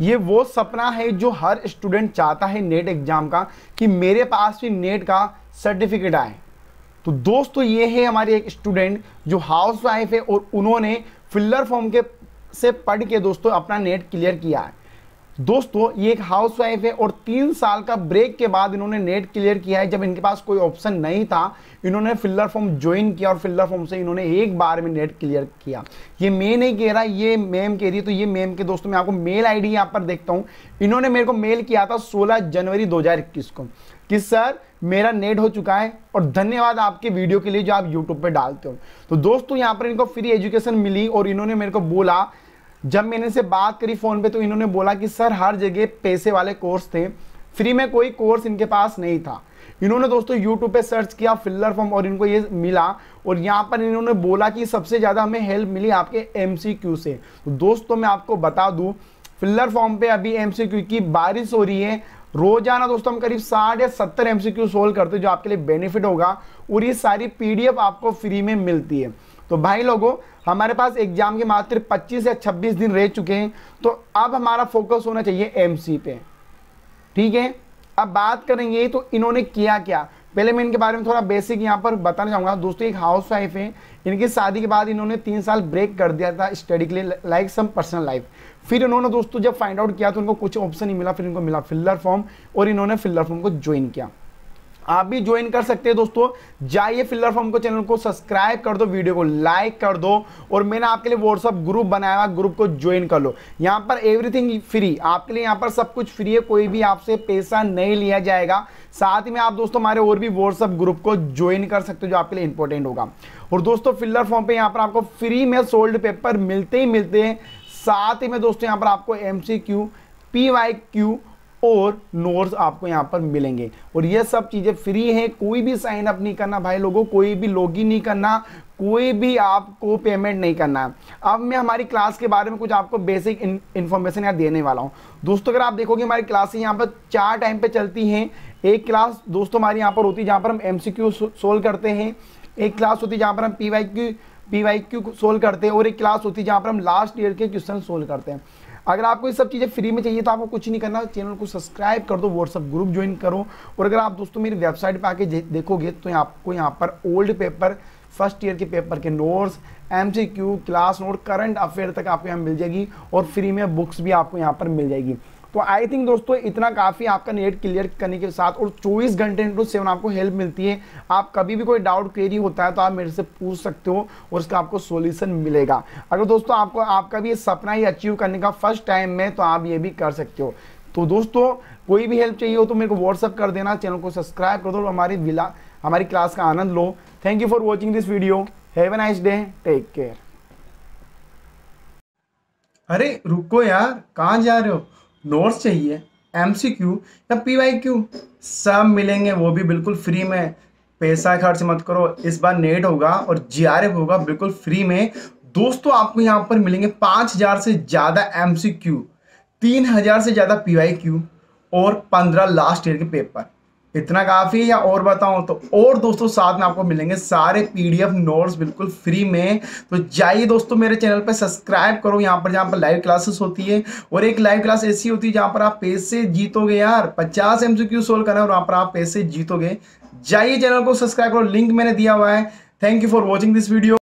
ये वो सपना है जो हर स्टूडेंट चाहता है नेट एग्ज़ाम का कि मेरे पास भी नेट का सर्टिफिकेट आए तो दोस्तों ये है हमारे एक स्टूडेंट जो हाउस वाइफ है और उन्होंने फिल्लर फॉर्म के से पढ़ के दोस्तों अपना नेट क्लियर किया है दोस्तों ये एक हाउस वाइफ है और तीन साल का ब्रेक के बाद इन्होंने नेट क्लियर किया है जब इनके पास कोई ऑप्शन नहीं था इन्होंने फिल्लर फॉर्म ज्वाइन किया और फिल्लर फॉर्म से इन्होंने एक बार में नेट क्लियर किया ये मैं नहीं कह रहा ये मैम कह रही है तो ये मैम के दोस्तों मैं आपको मेल आई डी पर देखता हूँ इन्होंने मेरे को मेल किया था सोलह जनवरी दो को कि सर मेरा नेट हो चुका है और धन्यवाद आपके वीडियो के लिए जो आप यूट्यूब पर डालते हो तो दोस्तों यहाँ पर इनको फ्री एजुकेशन मिली और इन्होंने मेरे को बोला जब मैंने इनसे बात करी फ़ोन पे तो इन्होंने बोला कि सर हर जगह पैसे वाले कोर्स थे फ्री में कोई कोर्स इनके पास नहीं था इन्होंने दोस्तों यूट्यूब पे सर्च किया फिल्लर फॉर्म और इनको ये मिला और यहाँ पर इन्होंने बोला कि सबसे ज़्यादा हमें हेल्प मिली आपके एम से तो दोस्तों मैं आपको बता दूँ फिल्लर फॉर्म पे अभी एम की बारिश हो रही है रोजाना दोस्तों हम करीब साठ या सत्तर एम सोल्व करते हैं जो आपके लिए बेनिफिट होगा और ये सारी पीडीएफ आपको फ्री में मिलती है तो भाई लोगों हमारे पास एग्जाम के मात्र 25 या 26 दिन रह चुके हैं तो अब हमारा फोकस होना चाहिए एमसी पे ठीक है अब बात करेंगे तो इन्होंने किया क्या पहले मैं इनके बारे में थोड़ा बेसिक यहाँ पर बताना चाहूँगा दोस्तों एक हाउस वाइफ है इनकी शादी के बाद इन्होंने तीन साल ब्रेक कर दिया था स्टडी के लिए लाइक सम पर्सनल लाइफ फिर इन्होंने दोस्तों जब फाइंड आउट किया तो उनको कुछ ऑप्शन नहीं मिला फिर इनको मिला फिल्लर फॉर्म और इन्होंने फिल्लर फॉर्म को ज्वाइन किया आप भी ज्वाइन कर सकते हैं दोस्तों जाइए फिल्लर फॉर्म को चैनल को सब्सक्राइब कर दो वीडियो को लाइक कर दो और मैंने आपके लिए व्हाट्सअप ग्रुप बनाया हुआ ग्रुप को ज्वाइन कर लो यहाँ पर एवरीथिंग फ्री आपके लिए यहाँ पर सब कुछ फ्री है कोई भी आपसे पैसा नहीं लिया जाएगा साथ में आप दोस्तों हमारे और भी व्हाट्सअप ग्रुप को ज्वाइन कर सकते हो जो आपके लिए इंपॉर्टेंट होगा और दोस्तों फिल्लर फॉर्म पर यहाँ पर आपको फ्री में सोल्ड पेपर मिलते ही मिलते हैं साथ ही में दोस्तों यहाँ पर आपको M C Q P Y Q और नोट्स आपको यहाँ पर मिलेंगे और ये सब चीज़ें फ्री हैं कोई भी साइन अप नहीं करना भाई लोगों कोई भी लॉग नहीं करना कोई भी आपको पेमेंट नहीं करना अब मैं हमारी क्लास के बारे में कुछ आपको बेसिक इन्फॉर्मेशन यहाँ देने वाला हूँ दोस्तों अगर आप देखोगे हमारी क्लासें यहाँ पर चार टाइम पे चलती हैं एक क्लास दोस्तों हमारी यहाँ पर होती है जहाँ पर हम एम सोल्व करते हैं एक क्लास होती है जहाँ पर हम P Y Q P Y Q solve करते हैं और एक क्लास होती है जहाँ पर हम लास्ट ईयर के क्वेश्चन सोल्व करते हैं अगर आपको ये सब चीज़ें फ्री में चाहिए तो आपको कुछ नहीं करना चैनल को सब्सक्राइब कर दो व्हाट्सअप ग्रुप ज्वाइन करो और अगर आप दोस्तों मेरी वेबसाइट पर आके देखोगे तो आपको यहाँ पर ओल्ड पेपर फर्स्ट ईयर के पेपर के notes M class note current affair तक आपको यहाँ मिल जाएगी और फ्री में बुक्स भी आपको यहाँ पर मिल जाएगी तो आई थिंक दोस्तों इतना काफ़ी आपका नेट क्लियर करने के साथ और 24 घंटे इंटू सेवन आपको हेल्प मिलती है आप कभी भी कोई डाउट क्वेरी होता है तो आप मेरे से पूछ सकते हो और उसका आपको सॉल्यूशन मिलेगा अगर दोस्तों आपको आपका भी ये सपना ही अचीव करने का फर्स्ट टाइम में तो आप ये भी कर सकते हो तो दोस्तों कोई भी हेल्प चाहिए हो तो मेरे को व्हाट्सअप कर देना चैनल को सब्सक्राइब कर दो और हमारी विला हमारी क्लास का आनंद लो thank you for watching this video have a nice day take care अरे रुको यार कहाँ जा रहे हो नोट्स चाहिए एम सी क्यू या पी वाई क्यू सब मिलेंगे वो भी बिल्कुल फ्री में पैसा खर्च मत करो इस बार नेट होगा और जी आर एफ होगा बिल्कुल फ्री में दोस्तों आपको यहाँ पर मिलेंगे पाँच हज़ार से ज़्यादा एम सी क्यू तीन हज़ार से ज़्यादा पी वाई क्यू और पंद्रह लास्ट ईयर के पेपर इतना काफ़ी है या और बताऊं तो और दोस्तों साथ में आपको मिलेंगे सारे पीडीएफ नोट्स बिल्कुल फ्री में तो जाइए दोस्तों मेरे चैनल पर सब्सक्राइब करो यहाँ पर जहाँ पर लाइव क्लासेस होती है और एक लाइव क्लास ऐसी होती है जहाँ पर आप पैसे जीतोगे यार पचास एम सी सोल्व करें और वहाँ पर आप पैसे जीतोगे जाइए चैनल को सब्सक्राइब करो लिंक मैंने दिया हुआ है thank you for watching this video